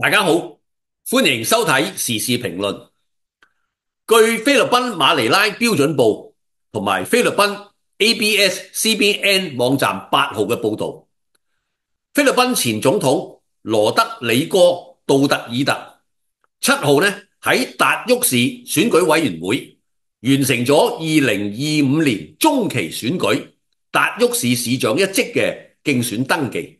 大家好，欢迎收睇时事评论。据菲律宾马尼拉标准报同埋菲律宾 ABS-CBN 网站八号嘅报道，菲律宾前总统罗德里哥杜特尔特七号呢喺达沃市选举委员会完成咗二零二五年中期选举达沃市市长一职嘅竞选登记。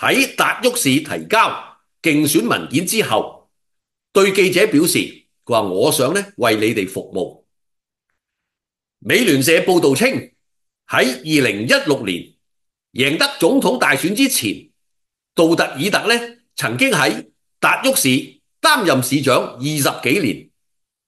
喺达沃市提交竞选文件之后，对记者表示：佢话我想咧为你哋服务。美联社报道称，喺二零一六年赢得总统大选之前，杜特尔特咧曾经喺达沃市担任市长二十几年。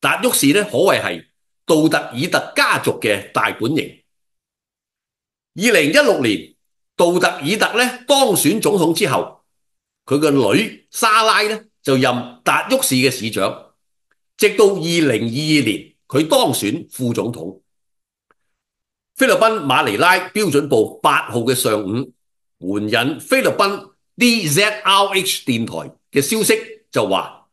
达沃市咧可谓系杜特尔特家族嘅大本营。二零一六年。杜特尔特咧当选总统之后，佢个女莎拉咧就任达沃市嘅市长，直到二零二二年佢当选副总统。菲律宾马尼拉标准部八号嘅上午，援引菲律宾 D Z R H 电台嘅消息就话，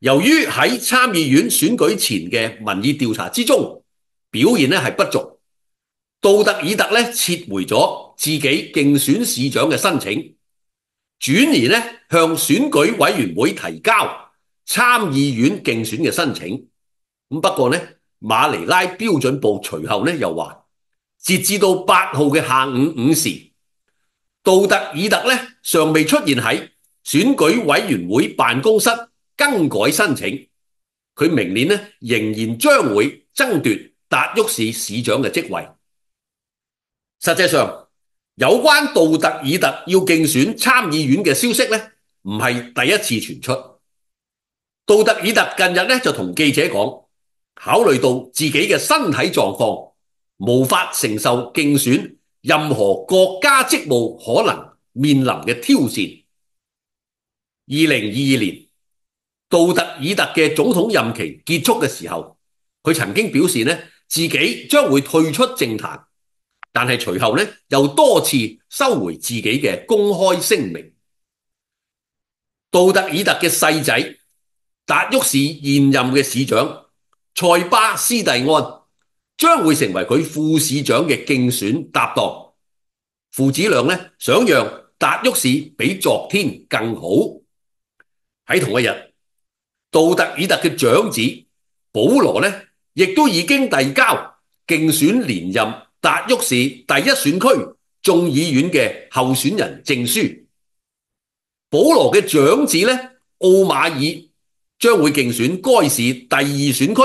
由于喺参议院选举前嘅民意调查之中表现咧系不足，杜特尔特咧撤回咗。自己競選市長嘅申請，轉而呢向選舉委員會提交參議院競選嘅申請。咁不過呢，馬尼拉標準部隨後呢又話，截至到八號嘅下午五時，杜特爾特呢尚未出現喺選舉委員會辦公室更改申請。佢明年呢仍然將會爭奪達沃市市長嘅職位。實際上，有关杜特尔特要竞选参议院嘅消息呢，唔系第一次传出。杜特尔特近日呢就同记者讲，考虑到自己嘅身体状况，无法承受竞选任何国家职务可能面临嘅挑战。二零二二年杜特尔特嘅总统任期结束嘅时候，佢曾经表示呢，自己将会退出政坛。但系随后咧，又多次收回自己嘅公开声明。杜特尔特嘅细仔达沃市现任嘅市长塞巴斯蒂安将会成为佢副市长嘅竞选搭档。父子俩咧想让达沃市比昨天更好。喺同一日，杜特尔特嘅长子保罗咧，亦都已经递交竞选连任。达沃市第一选区众议院嘅候选人证书。保罗嘅长子咧奥马尔将会竞选该市第二选区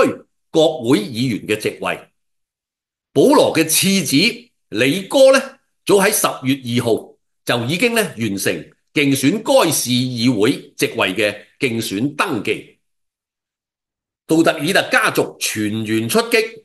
国会议员嘅席位。保罗嘅次子李哥咧早喺十月二号就已经咧完成竞选该市议会席位嘅竞选登记。杜特尔特家族全员出击。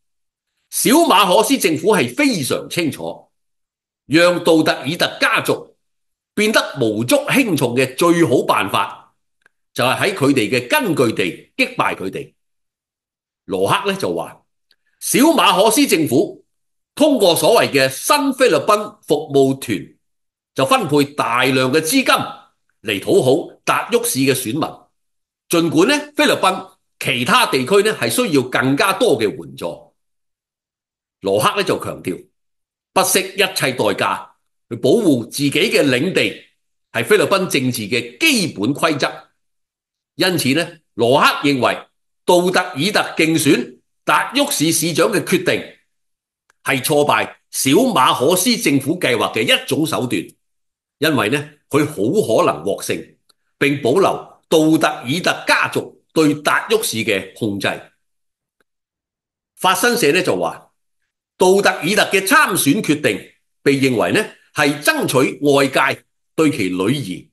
小马可斯政府系非常清楚，让杜特尔特家族变得无足轻重嘅最好办法，就系喺佢哋嘅根据地击败佢哋。罗克咧就话，小马可斯政府通过所谓嘅新菲律宾服务团，就分配大量嘅资金嚟讨好达沃市嘅选民。尽管咧菲律宾其他地区咧系需要更加多嘅援助。罗克咧就强调，不惜一切代价去保护自己嘅领地，系菲律宾政治嘅基本规则。因此咧，罗克认为杜特尔特竞选达沃市市长嘅决定系挫败小马可斯政府计划嘅一种手段，因为咧佢好可能获胜，并保留杜特尔特家族对达沃市嘅控制。法新社咧就话。杜特爾特嘅參選決定被認為呢係爭取外界對其女兒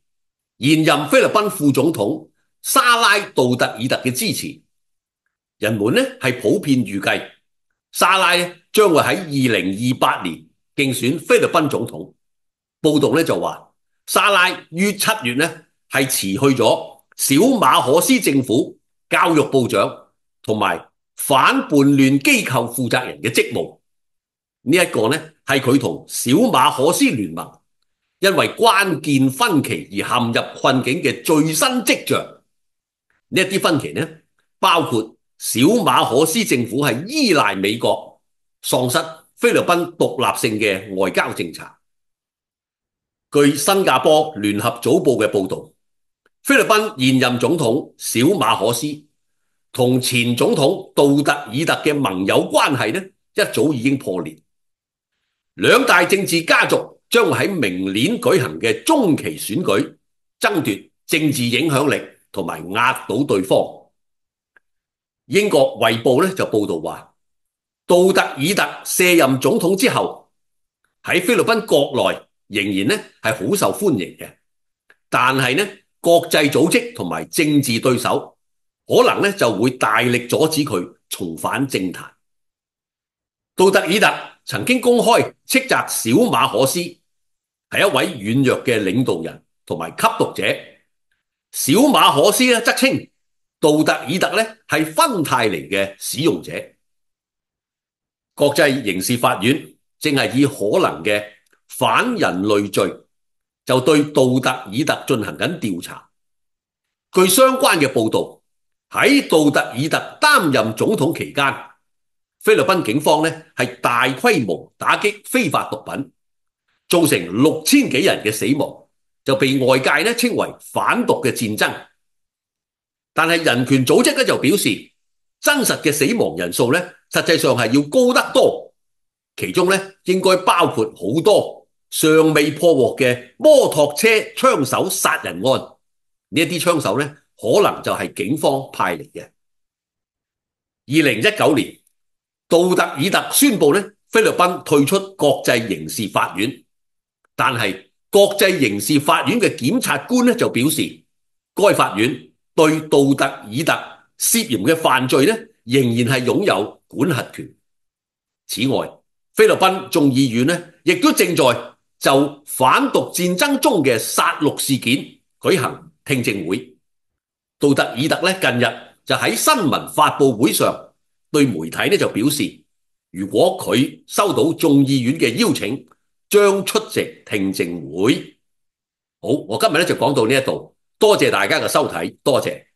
現任菲律賓副總統沙拉杜特爾特嘅支持。人們呢係普遍預計沙拉将將會喺二零二八年競選菲律賓總統。報道呢就話沙拉於七月呢係辭去咗小馬可斯政府教育部長同埋反叛亂機構負責人嘅職務。呢一個呢係佢同小馬可斯聯盟因為關鍵分歧而陷入困境嘅最新跡象。呢一啲分歧呢包括小馬可斯政府係依賴美國、喪失菲律賓獨立性嘅外交政策。據新加坡聯合組报嘅報導，菲律賓現任總統小馬可斯同前總統杜特爾特嘅盟友關係呢一早已經破裂。两大政治家族将喺明年举行嘅中期选举争夺政治影响力同埋压倒对方。英国《卫报》咧就报道话，杜特尔特卸任总统之后，喺菲律宾国内仍然咧系好受欢迎嘅，但系咧国际组织同埋政治对手可能咧就会大力阻止佢重返政坛。杜特尔特曾經公開斥責小馬可斯係一位軟弱嘅領導人同埋吸毒者，小馬可斯咧則稱杜特爾特咧係芬泰尼嘅使用者。國際刑事法院正係以可能嘅反人類罪就對杜特爾特進行緊調查。據相關嘅報導，喺杜特爾特擔任總統期間。菲律賓警方咧係大規模打擊非法毒品，造成六千幾人嘅死亡，就被外界咧稱為反毒嘅戰爭。但係人權組織咧就表示，真實嘅死亡人數咧實際上係要高得多，其中咧應該包括好多尚未破獲嘅摩托車槍手殺人案。呢一啲槍手咧可能就係警方派嚟嘅。二零一九年。杜特尔特宣布咧，菲律宾退出国际刑事法院，但系国际刑事法院嘅检察官咧就表示，该法院对杜特尔特涉嫌嘅犯罪咧仍然系拥有管辖权。此外，菲律宾众议院咧亦都正在就反独战争中嘅杀戮事件举行听证会。杜特尔特咧近日就喺新闻发布会上。对媒体呢就表示，如果佢收到众议院嘅邀请，将出席听证会。好，我今日咧就讲到呢一度，多谢大家嘅收睇，多谢。